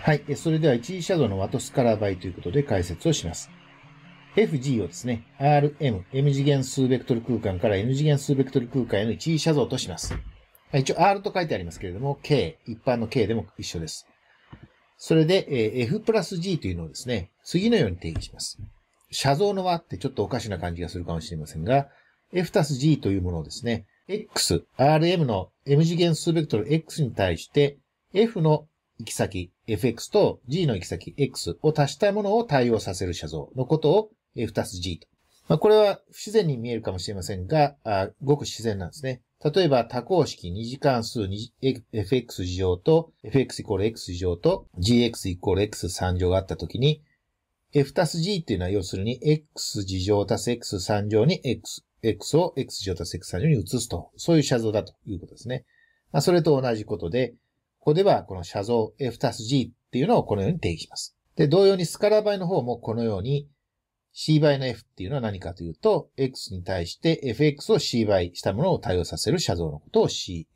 はい。それでは一次シャドウのワトスカラー倍ということで解説をします。FG をですね、RM、M 次元数ベクトル空間から N 次元数ベクトル空間への一次写像とします。一応 R と書いてありますけれども、K、一般の K でも一緒です。それで、え F プラス G というのをですね、次のように定義します。写像の輪ってちょっとおかしな感じがするかもしれませんが、F たす G というものをですね、X、RM の M 次元数ベクトル X に対して、F の行き先 fx と g の行き先 x を足したものを対応させる写像のことを f+g たすと。まあ、これは不自然に見えるかもしれませんが、あごく自然なんですね。例えば多項式2次関数 fx 事乗と fx イコール x 事乗と gx イコール x3 乗があったときに f たす g っていうのは要するに x 事乗たす x3 乗に x、x を x 事乗たす x3 乗に移すと、そういう写像だということですね。まあ、それと同じことで、ここではこの写像 F たす G っていうのをこのように定義します。で、同様にスカラ倍の方もこのように C 倍の F っていうのは何かというと、X に対して FX を C 倍したものを対応させる写像のことを CFX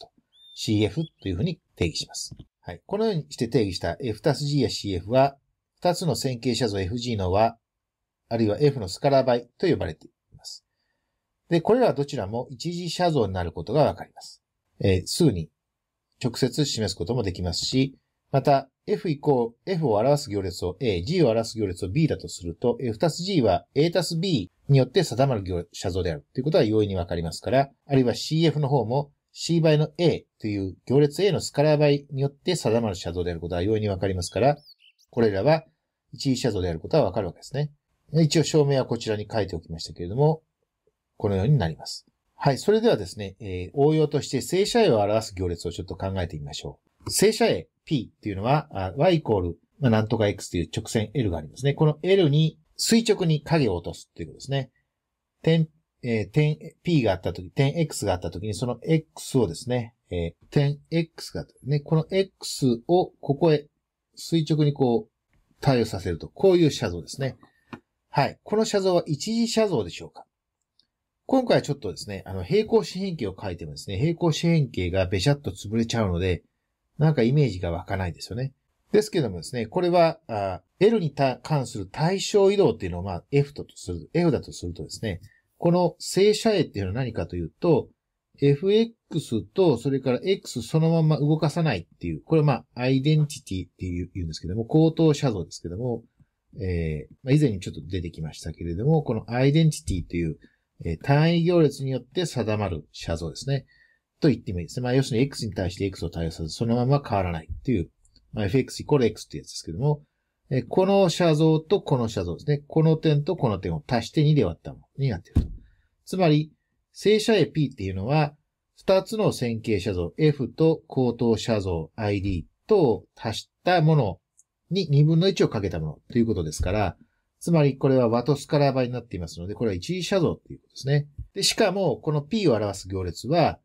と CF というふうに定義します。はい。このようにして定義した F たす G や CF は、2つの線形写像 FG の和、あるいは F のスカラ倍と呼ばれています。で、これらはどちらも一次写像になることがわかります。えー、ぐに直接示すこともできますし、また、F イコール F を表す行列を A、G を表す行列を B だとすると、F たす G は A たす B によって定まる写像であるということは容易にわかりますから、あるいは CF の方も C 倍の A という行列 A のスカラー倍によって定まる写像であることは容易にわかりますから、これらは一位写像であることはわかるわけですね。一応証明はこちらに書いておきましたけれども、このようになります。はい。それではですね、えー、応用として正社員を表す行列をちょっと考えてみましょう。正社員 P っていうのは、Y イコール、まあ、なんとか X という直線 L がありますね。この L に垂直に影を落とすっていうことですね。点、えー、点 P があったとき、点 X があったときに、その X をですね、えー、点 X が、ね、この X をここへ垂直にこう、対応させると、こういう写像ですね。はい。この写像は一次写像でしょうか今回はちょっとですね、あの、平行四辺形を書いてもですね、平行四辺形がべしゃっと潰れちゃうので、なんかイメージが湧かないですよね。ですけどもですね、これは、あ L に関する対象移動っていうのを、まあ、F とする、F だとするとですね、この正射絵っていうのは何かというと、fx と、それから x そのまま動かさないっていう、これまあ、アイデンティティっていう言うんですけども、口頭写像ですけども、えー、以前にちょっと出てきましたけれども、このアイデンティティという、えー、単位行列によって定まる写像ですね。と言ってもいいですね。まあ、要するに X に対して X を対応さず、そのまま変わらないっていう、まあ、fx イコール X ってやつですけども、えー、この写像とこの写像ですね。この点とこの点を足して2で割ったものになっていると。つまり、正写 AP っていうのは、2つの線形写像 F と高等写像 ID と足したものに2分の1をかけたものということですから、つまりこれはワトスカラー場になっていますので、これは一時写像っていうことですね。で、しかも、この P を表す行列は、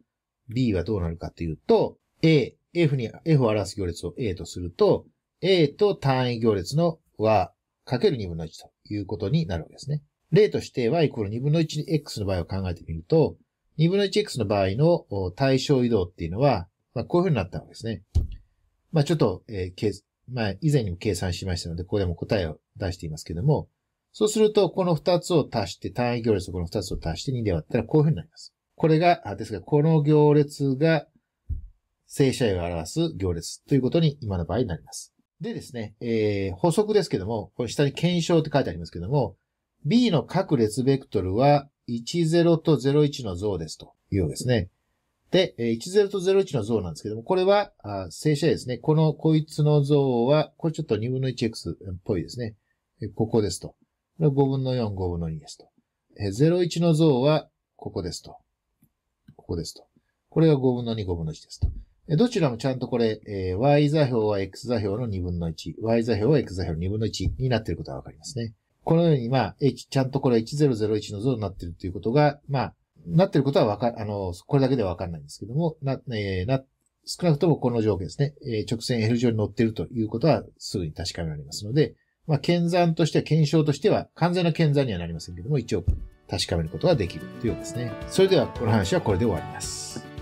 B はどうなるかというと、A、F に、F を表す行列を A とすると、A と単位行列の和かける2分の1ということになるわけですね。例として y イコール2分の 1x の場合を考えてみると、2分の 1x の場合の対象移動っていうのは、まあ、こういうふうになったわけですね。まあ、ちょっと、えー、まあ、以前にも計算しましたので、ここでも答えを出していますけども、そうすると、この2つを足して、単位行列をこの2つを足して2で割ったらこういうふうになります。これが、あですが、この行列が正社員を表す行列ということに今の場合になります。でですね、えー、補足ですけども、これ下に検証って書いてありますけども、B の各列ベクトルは10と01の像ですというようですね。で、10と01の像なんですけども、これは正社員ですね。このこいつの像は、これちょっと2分の 1x っぽいですね。ここですと。これ5分の4、5分の2ですと。え01の像は、ここですと。ここですと。これが5分の2、5分の1ですと。どちらもちゃんとこれ、えー、y 座標は x 座標の2分の1、y 座標は x 座標の2分の1になっていることがわかりますね。このように、まあ、H、ちゃんとこれ1001の像になっているということが、まあ、なっていることはわか、あの、これだけではわかんないんですけども、な、えー、な、少なくともこの条件ですね、えー、直線 L 上に乗っているということはすぐに確かめられますので、まあ、検算としては、検証としては、完全な検算にはなりませんけども、一応確かめることができるということですね。それでは、この話はこれで終わります。